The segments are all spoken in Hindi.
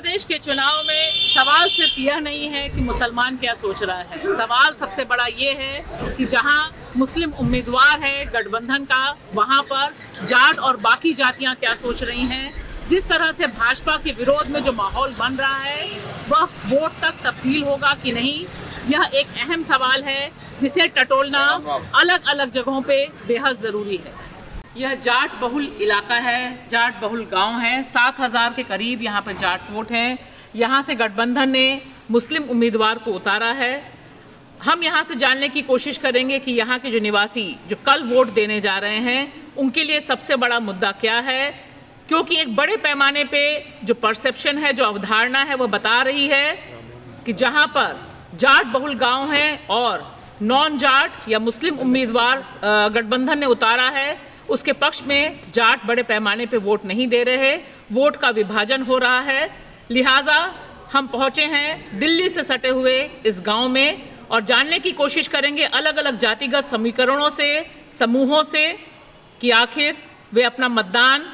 प्रदेश के चुनाव में सवाल सिर्फ यह नहीं है कि मुसलमान क्या सोच रहा है सवाल सबसे बड़ा ये है कि जहां मुस्लिम उम्मीदवार है गठबंधन का वहां पर जाट और बाकी जातियां क्या सोच रही हैं जिस तरह से भाजपा के विरोध में जो माहौल बन रहा है वह वोट तक तब्दील होगा कि नहीं यह एक अहम सवाल है जिसे टटोलना अलग अलग जगहों पे बेहद ज़रूरी है यह जाट बहुल इलाका है जाट बहुल गांव है सात हज़ार के करीब यहाँ पर जाट वोट हैं यहाँ से गठबंधन ने मुस्लिम उम्मीदवार को उतारा है हम यहाँ से जानने की कोशिश करेंगे कि यहाँ के जो निवासी जो कल वोट देने जा रहे हैं उनके लिए सबसे बड़ा मुद्दा क्या है क्योंकि एक बड़े पैमाने पे जो परसेप्शन है जो अवधारणा है वह बता रही है कि जहाँ पर जाट बहुल गाँव है और नॉन जाट या मुस्लिम उम्मीदवार गठबंधन ने उतारा है उसके पक्ष में जाट बड़े पैमाने पे वोट नहीं दे रहे वोट का विभाजन हो रहा है लिहाजा हम पहुंचे हैं दिल्ली से सटे हुए इस गांव में और जानने की कोशिश करेंगे अलग अलग जातिगत समीकरणों से समूहों से कि आखिर वे अपना मतदान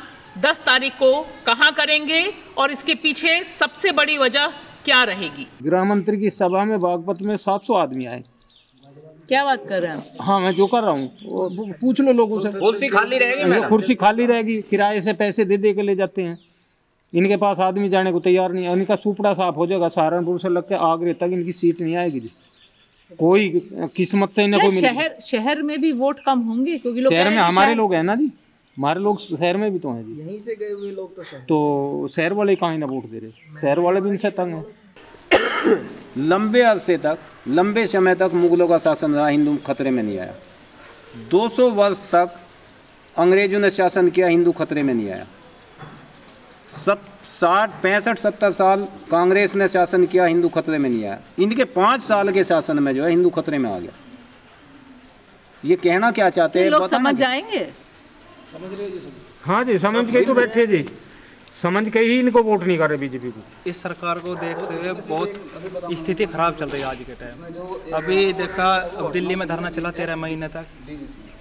10 तारीख को कहाँ करेंगे और इसके पीछे सबसे बड़ी वजह क्या रहेगी गृह मंत्री की सभा में बागपत में 700 आदमी आए क्या बात कर रहे हैं हाँ मैं जो कर रहा हूँ पूछ लो लोगों से कुर्सी खाली रहेगी कुर्सी खाली रहेगी किराए से पैसे दे दे के ले जाते हैं इनके पास आदमी जाने को तैयार नहीं है इनका सुपड़ा साफ हो जाएगा सहारनपुर से लग के आगरे तक इनकी सीट नहीं आएगी जी कोई किस्मत से इन्हें कोई शहर शहर में भी वोट कम होंगे क्योंकि लोग शहर में हमारे लोग हैं ना जी हमारे लोग शहर में भी तो हैं जी यहीं से गए हुए लोग तो शहर तो शहर वाले कहाँ ना वोट दे रहे शहर वाले भी इनसे तंग हैं लंबे अरसे तक लंबे समय तक मुगलों का शासन रहा हिंदू खतरे में नहीं आया 200 वर्ष तक अंग्रेजों ने शासन किया हिंदू खतरे में नहीं आया सत साठ पैंसठ सत्तर साल कांग्रेस ने शासन किया हिंदू खतरे में नहीं आया इनके पाँच साल के शासन में जो है हिंदू खतरे में आ गया ये कहना क्या चाहते हैं तो लोग समझ जाएंगे समझ हाँ जी समझ के तो बैठे जी समझ के ही इनको वोट नहीं कर रहे बीजेपी को इस सरकार को देखते हुए बहुत स्थिति खराब चल रही है आज के टाइम अभी देखा अब दिल्ली में धरना चला तेरह महीने तक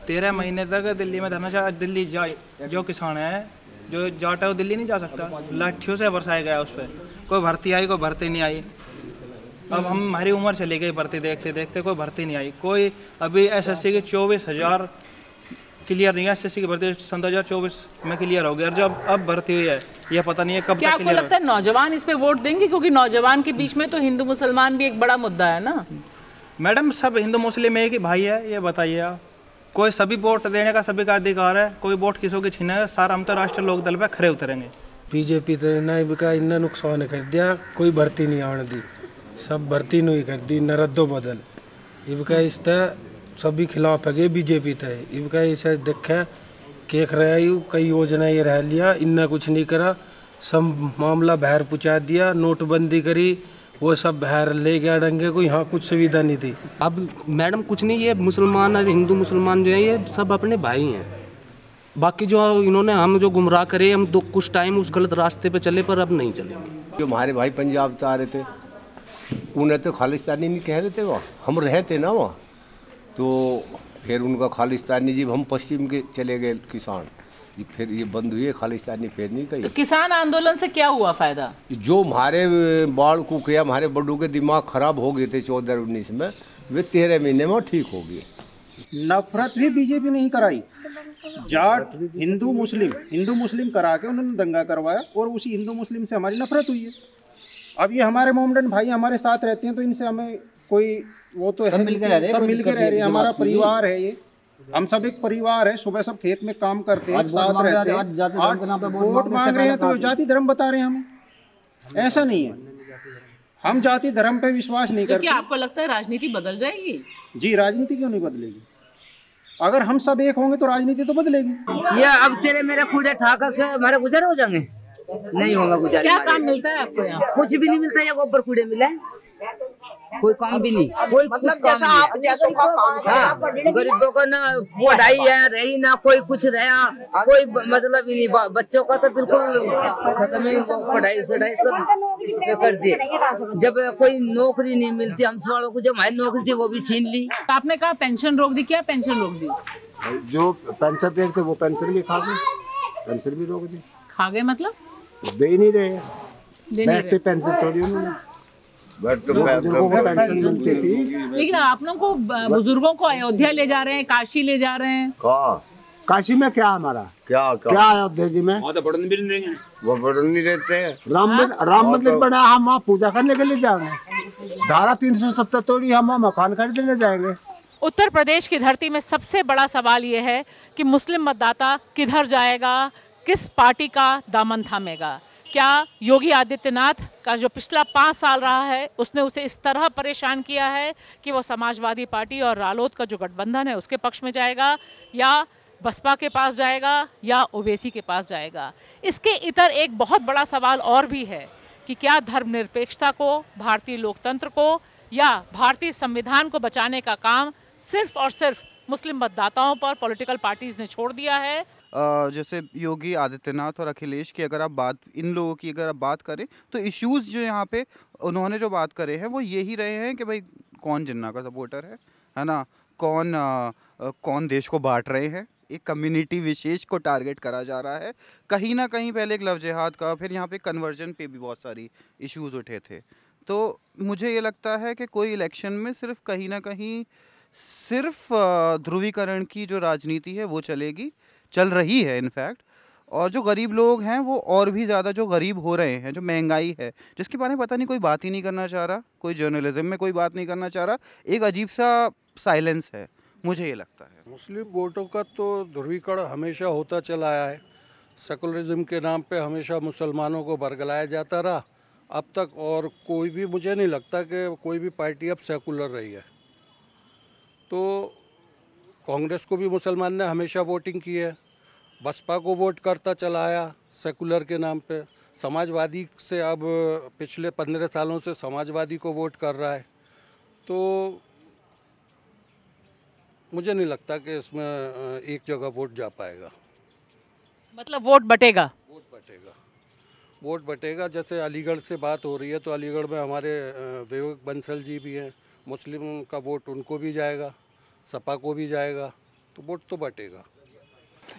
तेरह महीने तक दिल्ली में धरना चला दिल्ली जाए जो किसान है जो जाटा वो दिल्ली नहीं जा सकता लाठियों से बरसाया गया उस पर कोई भर्ती आई कोई भर्ती नहीं आई अब हम हमारी उम्र चली गई भर्ती देखते देखते कोई भर्ती नहीं आई कोई अभी सी की चौबीस हज़ार क्लियर नहीं है एसएससी की भर्ती सन 2024 में क्लियर होगी और जब अब भर्ती हुई है यह पता नहीं है कब क्या आपको लगता है नौजवान इस पे वोट देंगे क्योंकि नौजवान के बीच में तो हिंदू मुसलमान भी एक बड़ा मुद्दा है ना मैडम सब हिंदू मुस्लिम एक ही भाई है ये बताइए आप कोई सभी वोट देने का सभी का अधिकार है कोई वोट किसी को छीनेगा सारा हम तो राष्ट्रीय लोक दल पर खड़े उतरेंगे बीजेपी तो इन्हें का इन्ना नुकसान कर दिया कोई भर्ती नहीं आने दी सब भर्ती नहीं कर दी नरदो बदल इबका इस सभी खिलाफ है बीजेपी थे इनका ऐसे देखे केख रहा यू कई योजना ये रह लिया इन्ना कुछ नहीं करा सब मामला बहर पहुँचा दिया नोटबंदी करी वो सब बहर ले गया डंगे को यहाँ कुछ सुविधा नहीं थी अब मैडम कुछ नहीं ये मुसलमान और हिंदू मुसलमान जो है ये सब अपने भाई हैं बाकी जो इन्होंने हम जो गुमराह करे हम दो कुछ टाइम उस गलत रास्ते पे चले पर अब नहीं चलेंगे जो हमारे भाई पंजाब से आ रहे थे उन्हें तो खालिस्तानी नहीं कह रहे थे वहाँ हम रहे थे ना वहाँ तो फिर उनका खालिस्तानी जी हम पश्चिम के चले गए किसान जी फिर ये बंद हुई खालिस्तानी फिर नहीं गई तो किसान आंदोलन से क्या हुआ फायदा जो हमारे बाढ़ को किया हमारे बड्डू के दिमाग खराब हो गए थे चौदह उन्नीस में वे तेरह महीने में ठीक हो गए नफरत भी बीजेपी नहीं कराई जाट हिंदू मुस्लिम हिंदू मुस्लिम करा के उन्होंने दंगा करवाया और उसी हिंदू मुस्लिम से हमारी नफरत हुई है अब ये हमारे मोमडन भाई हमारे साथ रहते हैं तो इनसे हमें कोई वो तो सब मिलकर रह रहे सब मिलकर रह रहे हमारा परिवार है ये हम सब एक परिवार है सुबह सब खेत में काम करते हैं साथ रहते हैं वोट मांग रहे हैं तो जाति धर्म बता रहे हैं हम ऐसा नहीं है हम जाति धर्म पे विश्वास नहीं करते आपको लगता है राजनीति बदल जाएगी जी राजनीति क्यों नहीं बदलेगी अगर हम सब एक होंगे तो राजनीति तो बदलेगी ये अब तेरे मेरा पूजा ठाकर के हमारे गुजर हो जाएंगे नहीं होगा गुजर क्या काम मिलता है आपको यहाँ कुछ भी नहीं मिलता है गोबर मिला है कोई काम भी नहीं कोई मतलब जैसा आप जैसों का काम हाँ, हाँ गरीबों का ना पढ़ाई है रही ना कोई कुछ रहा कोई मतलब ही नहीं बच्चों का तो बिल्कुल खत्म ही पढ़ाई पढ़ाई सब कर दिए जब कोई नौकरी नहीं मिलती हम वालों को जो हमारी नौकरी थी वो भी छीन ली तो आपने कहा पेंशन रोक दी क्या पेंशन रोक दी जो पेंशन दे थे वो पेंशन भी खा गए पेंशन भी रोक दी खा गए मतलब दे नहीं रहे बैठते पेंशन थोड़ी उन्होंने लेकिन आप लोग को बुजुर्गो को अयोध्या ले जा रहे हैं काशी ले जा रहे हैं काशी में क्या हमारा क्या क्या, अयोध्या जी में तो वो बढ़ नहीं देते राम मंदिर हाँ? राम मंदिर तो- बना हम वहाँ पूजा करने के लिए जाएंगे धारा तीन सौ सत्तर तोड़ी हम वहाँ मकान खरीदने जाएंगे उत्तर प्रदेश की धरती में सबसे बड़ा सवाल ये है कि मुस्लिम मतदाता किधर जाएगा किस पार्टी का दामन थामेगा क्या योगी आदित्यनाथ का जो पिछला पाँच साल रहा है उसने उसे इस तरह परेशान किया है कि वो समाजवादी पार्टी और रालोद का जो गठबंधन है उसके पक्ष में जाएगा या बसपा के पास जाएगा या ओवैसी के पास जाएगा इसके इतर एक बहुत बड़ा सवाल और भी है कि क्या धर्मनिरपेक्षता को भारतीय लोकतंत्र को या भारतीय संविधान को बचाने का काम सिर्फ और सिर्फ मुस्लिम मतदाताओं पर पॉलिटिकल पार्टीज ने छोड़ दिया है जैसे योगी आदित्यनाथ और अखिलेश की अगर आप बात इन लोगों की अगर आप बात करें तो इश्यूज़ जो यहाँ पे उन्होंने जो बात करे हैं वो यही रहे हैं कि भाई कौन जिन्ना का सपोर्टर है है ना कौन आ, कौन देश को बांट रहे हैं एक कम्युनिटी विशेष को टारगेट करा जा रहा है कहीं ना कहीं पहले एक लव जिहाद का फिर यहाँ पे कन्वर्जन पे भी बहुत सारी इश्यूज़ उठे थे तो मुझे ये लगता है कि कोई इलेक्शन में सिर्फ कहीं ना कहीं सिर्फ ध्रुवीकरण की जो राजनीति है वो चलेगी चल रही है इनफैक्ट और जो गरीब लोग हैं वो और भी ज़्यादा जो गरीब हो रहे हैं जो महंगाई है जिसके बारे में पता नहीं कोई बात ही नहीं करना चाह रहा कोई जर्नलिज्म में कोई बात नहीं करना चाह रहा एक अजीब सा साइलेंस है मुझे ये लगता है मुस्लिम वोटों का तो ध्रुवीकरण हमेशा होता चला आया है सेकुलरिज्म के नाम पे हमेशा मुसलमानों को बरगलाया जाता रहा अब तक और कोई भी मुझे नहीं लगता कि कोई भी पार्टी अब सेकुलर रही है तो कांग्रेस को भी मुसलमान ने हमेशा वोटिंग की है बसपा को वोट करता चला आया सेकुलर के नाम पे समाजवादी से अब पिछले पंद्रह सालों से समाजवादी को वोट कर रहा है तो मुझे नहीं लगता कि इसमें एक जगह वोट जा पाएगा मतलब वोट बटेगा वोट बटेगा वोट बटेगा जैसे अलीगढ़ से बात हो रही है तो अलीगढ़ में हमारे विवेक बंसल जी भी हैं मुस्लिम का वोट उनको भी जाएगा सपा को भी जाएगा तो वोट तो बटेगा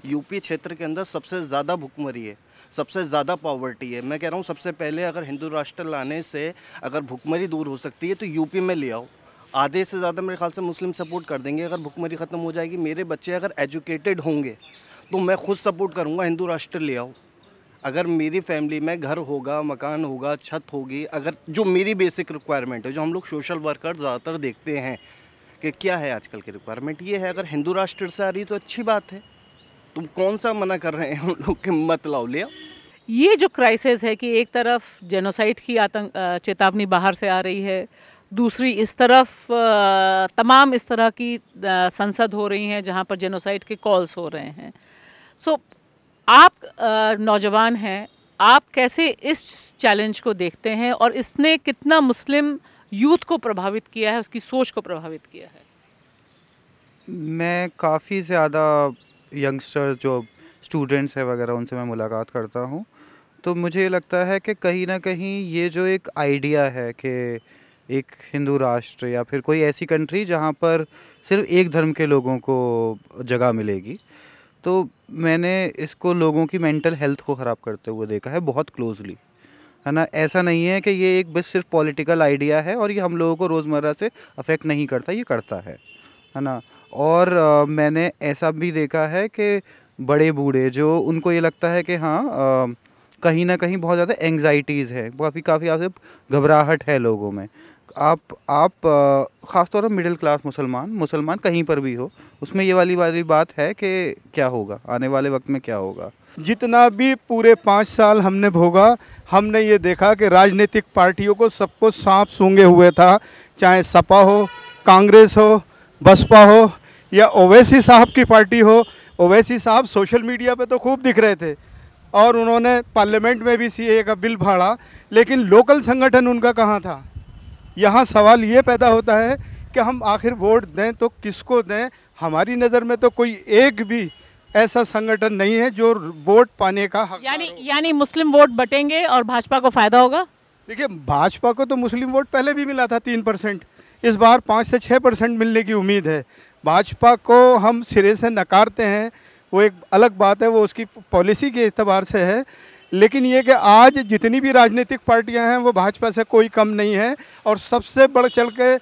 यूपी क्षेत्र के अंदर सबसे ज़्यादा भुखमरी है सबसे ज़्यादा पॉवर्टी है मैं कह रहा हूँ सबसे पहले अगर हिंदू राष्ट्र लाने से अगर भुखमरी दूर हो सकती है तो यूपी में ले आओ आधे से ज़्यादा मेरे ख्याल से मुस्लिम सपोर्ट कर देंगे अगर भुखमरी ख़त्म हो जाएगी मेरे बच्चे अगर एजुकेटेड होंगे तो मैं खुद सपोर्ट करूँगा हिंदू राष्ट्र ले आओ अगर मेरी फैमिली में घर होगा मकान होगा छत होगी अगर जो मेरी बेसिक रिक्वायरमेंट है जो हम लोग सोशल वर्कर ज़्यादातर देखते हैं कि क्या है आजकल की रिक्वायरमेंट ये है अगर हिंदू राष्ट्र से आ रही तो अच्छी बात है तुम कौन सा मना कर रहे हैं उन लोग के मत लाओ लिया ये जो क्राइसिस है कि एक तरफ जेनोसाइट की आतंक चेतावनी बाहर से आ रही है दूसरी इस तरफ तमाम इस तरह की संसद हो रही हैं जहाँ पर जेनोसाइट के कॉल्स हो रहे हैं सो so, आप नौजवान हैं आप कैसे इस चैलेंज को देखते हैं और इसने कितना मुस्लिम यूथ को प्रभावित किया है उसकी सोच को प्रभावित किया है मैं काफ़ी ज़्यादा यंगस्टर्स जो स्टूडेंट्स हैं वगैरह उनसे मैं मुलाकात करता हूँ तो मुझे लगता है कि कहीं ना कहीं ये जो एक आइडिया है कि एक हिंदू राष्ट्र या फिर कोई ऐसी कंट्री जहाँ पर सिर्फ एक धर्म के लोगों को जगह मिलेगी तो मैंने इसको लोगों की मेंटल हेल्थ को ख़राब करते हुए देखा है बहुत क्लोजली है ना ऐसा नहीं है कि ये एक बस सिर्फ पॉलिटिकल आइडिया है और ये हम लोगों को रोज़मर्रा से अफेक्ट नहीं करता ये करता है है ना और आ, मैंने ऐसा भी देखा है कि बड़े बूढ़े जो उनको ये लगता है कि हाँ आ, कहीं ना कहीं बहुत ज़्यादा एंगजाइटीज़ है काफ़ी काफ़ी आपसे घबराहट है लोगों में आप आप ख़ासतौर पर मिडिल क्लास मुसलमान मुसलमान कहीं पर भी हो उसमें ये वाली वाली बात है कि क्या होगा आने वाले वक्त में क्या होगा जितना भी पूरे पाँच साल हमने भोगा हमने ये देखा कि राजनीतिक पार्टियों को सबको सांप सूंघे हुए था चाहे सपा हो कांग्रेस हो बसपा हो या ओवैसी साहब की पार्टी हो ओवैसी साहब सोशल मीडिया पे तो खूब दिख रहे थे और उन्होंने पार्लियामेंट में भी सीए का बिल भाड़ा लेकिन लोकल संगठन उनका कहाँ था यहाँ सवाल ये पैदा होता है कि हम आखिर वोट दें तो किसको दें हमारी नज़र में तो कोई एक भी ऐसा संगठन नहीं है जो वोट पाने का हक यानी यानी मुस्लिम वोट बटेंगे और भाजपा को फ़ायदा होगा देखिए भाजपा को तो मुस्लिम वोट पहले भी मिला था तीन परसेंट इस बार पाँच से छः परसेंट मिलने की उम्मीद है भाजपा को हम सिरे से नकारते हैं वो एक अलग बात है वो उसकी पॉलिसी के अतबार से है लेकिन ये कि आज जितनी भी राजनीतिक पार्टियां हैं वो भाजपा से कोई कम नहीं है और सबसे बढ़ चल के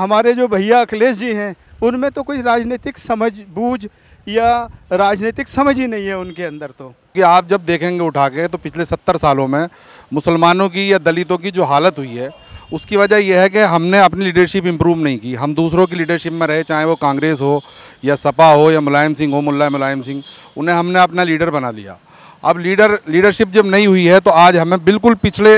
हमारे जो भैया अखिलेश जी हैं उनमें तो कोई राजनीतिक समझ बूझ या राजनीतिक समझ ही नहीं है उनके अंदर तो कि आप जब देखेंगे उठा के तो पिछले सत्तर सालों में मुसलमानों की या दलितों की जो हालत हुई है उसकी वजह यह है कि हमने अपनी लीडरशिप इम्प्रूव नहीं की हम दूसरों की लीडरशिप में रहे चाहे वो कांग्रेस हो या सपा हो या मुलायम सिंह हो मुला मुलायम सिंह उन्हें हमने अपना लीडर बना लिया अब लीडर लीडरशिप जब नहीं हुई है तो आज हमें बिल्कुल पिछले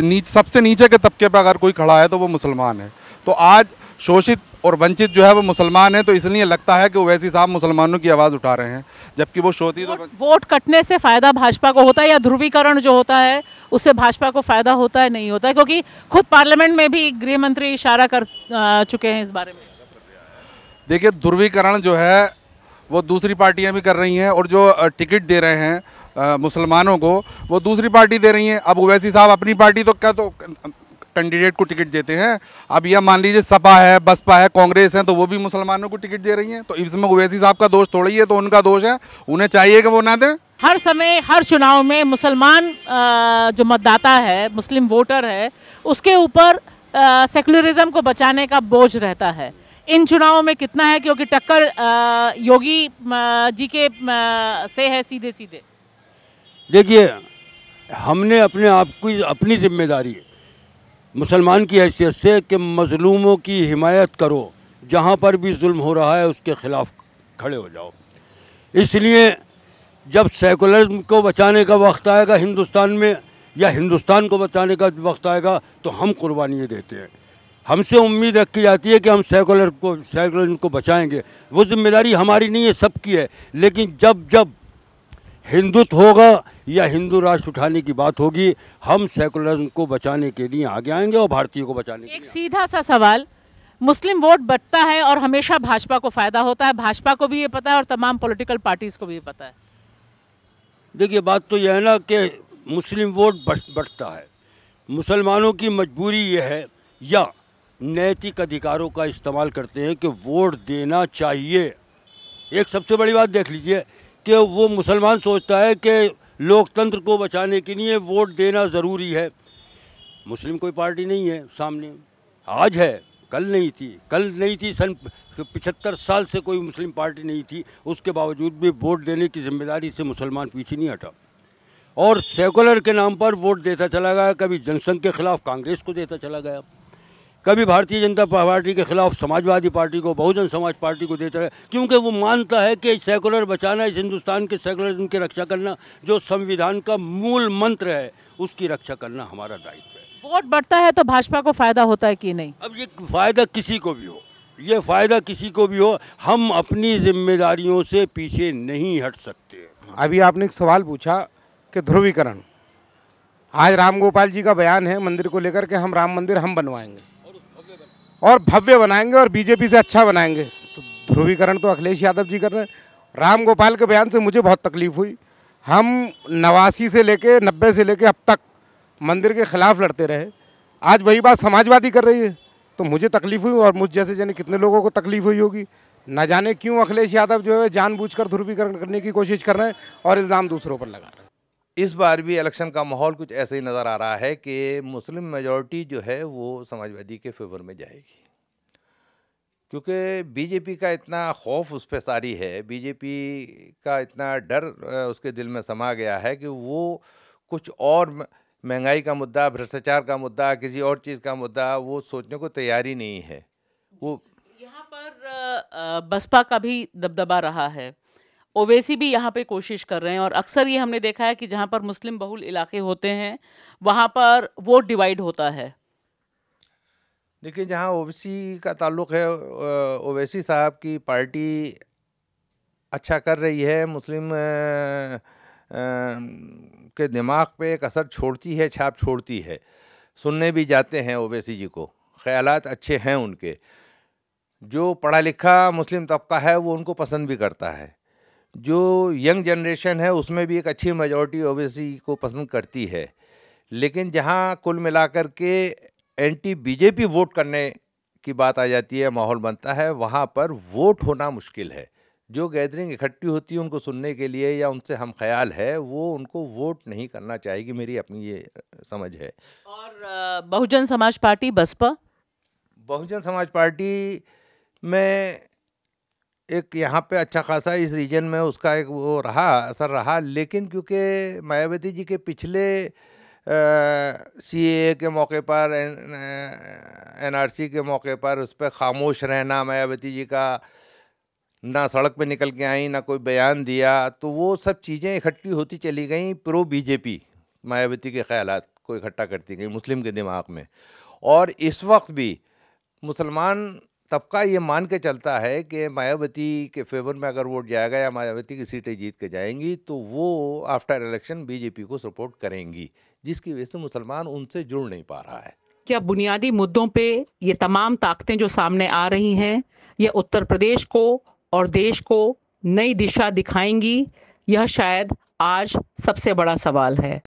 नीच सबसे नीचे के तबके पर अगर कोई खड़ा है तो वो मुसलमान है तो आज शोषित और वंचित जो है वो मुसलमान है तो इसलिए लगता है कि ओवैसी साहब मुसलमानों की आवाज़ उठा रहे हैं जबकि वो शोती तो वोट कटने से फ़ायदा भाजपा को होता है या ध्रुवीकरण जो होता है उससे भाजपा को फ़ायदा होता है नहीं होता है क्योंकि खुद पार्लियामेंट में भी गृह मंत्री इशारा कर चुके हैं इस बारे में देखिए ध्रुवीकरण जो है वो दूसरी पार्टियाँ भी कर रही हैं और जो टिकट दे रहे हैं मुसलमानों को वो दूसरी पार्टी दे रही हैं अब ओवैसी साहब अपनी पार्टी तो क्या तो कैंडिडेट को टिकट देते हैं अब यह मान लीजिए सपा है बसपा है कांग्रेस है तो वो भी मुसलमानों को टिकट दे रही है तो इसमें ओवैसी साहब का दोष थोड़ा ही है तो उनका दोष है उन्हें चाहिए कि वो ना दें हर समय हर चुनाव में मुसलमान जो मतदाता है मुस्लिम वोटर है उसके ऊपर सेकुलरिज्म को बचाने का बोझ रहता है इन चुनावों में कितना है क्योंकि टक्कर योगी जी के से है सीधे सीधे देखिए हमने अपने आप की अपनी जिम्मेदारी है मुसलमान की हैसियत से कि मज़लूमों की हिमायत करो जहाँ पर भी जुल्म हो रहा है उसके ख़िलाफ़ खड़े हो जाओ इसलिए जब सेकुलरिज्म को बचाने का वक्त आएगा हिंदुस्तान में या हिंदुस्तान को बचाने का वक्त आएगा तो हम कुर्बानी देते हैं हमसे उम्मीद रखी जाती है कि हम सेकुलर को सेकुलरिज्म को बचाएंगे वो जिम्मेदारी हमारी नहीं है सबकी है लेकिन जब जब हिंदुत्व होगा या हिंदू राष्ट्र उठाने की बात होगी हम सेकुलरिज्म को बचाने के लिए आगे आएंगे और भारतीयों को बचाने एक सीधा सा सवाल मुस्लिम वोट बटता है और हमेशा भाजपा को फ़ायदा होता है भाजपा को भी ये पता है और तमाम पॉलिटिकल पार्टीज़ को भी ये पता है देखिए बात तो यह है ना कि मुस्लिम वोट बटता है मुसलमानों की मजबूरी यह है या नैतिक अधिकारों का इस्तेमाल करते हैं कि वोट देना चाहिए एक सबसे बड़ी बात देख लीजिए कि वो मुसलमान सोचता है कि लोकतंत्र को बचाने के लिए वोट देना ज़रूरी है मुस्लिम कोई पार्टी नहीं है सामने आज है कल नहीं थी कल नहीं थी सन पिछहत्तर साल से कोई मुस्लिम पार्टी नहीं थी उसके बावजूद भी वोट देने की जिम्मेदारी से मुसलमान पीछे नहीं हटा और सेकुलर के नाम पर वोट देता चला गया कभी जनसंघ के खिलाफ कांग्रेस को देता चला गया कभी भारतीय जनता पार्टी के खिलाफ समाजवादी पार्टी को बहुजन समाज पार्टी को देता है क्योंकि वो मानता है कि सेकुलर बचाना इस हिंदुस्तान के सेकुलरिज्म की रक्षा करना जो संविधान का मूल मंत्र है उसकी रक्षा करना हमारा दायित्व है वोट बढ़ता है तो भाजपा को फायदा होता है कि नहीं अब ये फायदा किसी को भी हो ये फायदा किसी को भी हो हम अपनी जिम्मेदारियों से पीछे नहीं हट सकते अभी आपने एक सवाल पूछा कि ध्रुवीकरण आज राम गोपाल जी का बयान है मंदिर को लेकर के हम राम मंदिर हम बनवाएंगे और भव्य बनाएंगे और बीजेपी से अच्छा बनाएंगे तो ध्रुवीकरण तो अखिलेश यादव जी कर रहे हैं राम गोपाल के बयान से मुझे बहुत तकलीफ हुई हम नवासी से लेके नब्बे से लेके अब तक मंदिर के खिलाफ लड़ते रहे आज वही बात समाजवादी कर रही है तो मुझे तकलीफ हुई और मुझ जैसे जाने कितने लोगों को तकलीफ हुई होगी ना जाने क्यों अखिलेश यादव जो है जानबूझकर ध्रुवीकरण करने की कोशिश कर रहे हैं और इल्ज़ाम दूसरों पर लगा रहे हैं इस बार भी इलेक्शन का माहौल कुछ ऐसे ही नज़र आ रहा है कि मुस्लिम मेजोरिटी जो है वो समाजवादी के फेवर में जाएगी क्योंकि बीजेपी का इतना खौफ उस पर सारी है बीजेपी का इतना डर उसके दिल में समा गया है कि वो कुछ और महंगाई का मुद्दा भ्रष्टाचार का मुद्दा किसी और चीज़ का मुद्दा वो सोचने को तैयारी नहीं है वो यहाँ पर बसपा का भी दबदबा रहा है ओवैसी भी यहाँ पे कोशिश कर रहे हैं और अक्सर ये हमने देखा है कि जहाँ पर मुस्लिम बहुल इलाके होते हैं वहाँ पर वोट डिवाइड होता है देखिए जहाँ ओवैसी का ताल्लुक़ है ओवैसी साहब की पार्टी अच्छा कर रही है मुस्लिम आ, आ, के दिमाग पे एक असर छोड़ती है छाप छोड़ती है सुनने भी जाते हैं ओवैसी जी को ख्यालात अच्छे हैं उनके जो पढ़ा लिखा मुस्लिम तबका है वो उनको पसंद भी करता है जो यंग जनरेशन है उसमें भी एक अच्छी मेजॉरिटी ओबीसी को पसंद करती है लेकिन जहां कुल मिलाकर के एंटी बीजेपी वोट करने की बात आ जाती है माहौल बनता है वहाँ पर वोट होना मुश्किल है जो गैदरिंग इकट्ठी होती है उनको सुनने के लिए या उनसे हम ख्याल है वो उनको वोट नहीं करना चाहेगी मेरी अपनी ये समझ है और बहुजन समाज पार्टी बसपा बहुजन समाज पार्टी में एक यहाँ पे अच्छा खासा इस रीजन में उसका एक वो रहा असर रहा लेकिन क्योंकि मायावती जी के पिछले सी ए के मौके पर एन आर सी के मौके पर उस पर खामोश रहना मायावती जी का ना सड़क पे निकल के आई ना कोई बयान दिया तो वो सब चीज़ें इकट्ठी होती चली गई प्रो बीजेपी मायावती के ख्याल को इकट्ठा करती गई मुस्लिम के दिमाग में और इस वक्त भी मुसलमान तबका ये मान के चलता है कि मायावती के फेवर में अगर वोट जाएगा या मायावती की सीटें जीत के जाएंगी तो वो आफ्टर इलेक्शन बीजेपी को सपोर्ट करेंगी जिसकी वजह से मुसलमान उनसे जुड़ नहीं पा रहा है क्या बुनियादी मुद्दों पे ये तमाम ताकतें जो सामने आ रही हैं ये उत्तर प्रदेश को और देश को नई दिशा दिखाएंगी यह शायद आज सबसे बड़ा सवाल है